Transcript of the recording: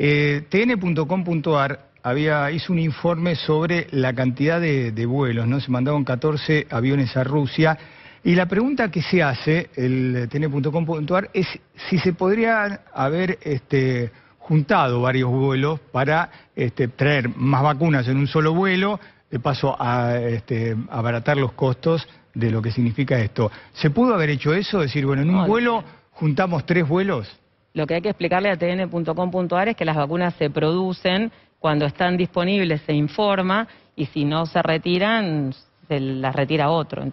Eh, TN.com.ar había, hizo un informe sobre la cantidad de, vuelos, ¿no? Se mandaron 14 aviones a Rusia. Y la pregunta que se hace, el tn.com.ar, es si se podrían haber este, juntado varios vuelos para este, traer más vacunas en un solo vuelo, de paso a este, abaratar los costos de lo que significa esto. ¿Se pudo haber hecho eso? decir, bueno, en un vuelo juntamos tres vuelos. Lo que hay que explicarle a tn.com.ar es que las vacunas se producen, cuando están disponibles se informa y si no se retiran, se las retira otro.